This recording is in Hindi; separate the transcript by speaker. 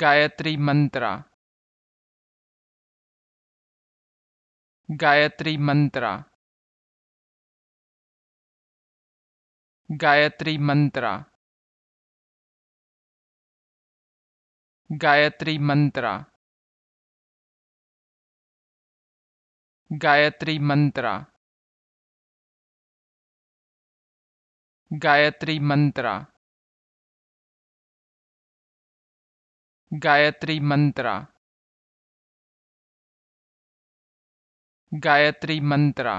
Speaker 1: गायत्री मंत्रा गायत्री मंत्रा गायत्री मंत्रा गायत्री मंत्रा गायत्री मंत्रा गायत्री मंत्रा गायत्री मंत्रा गायत्री मंत्रा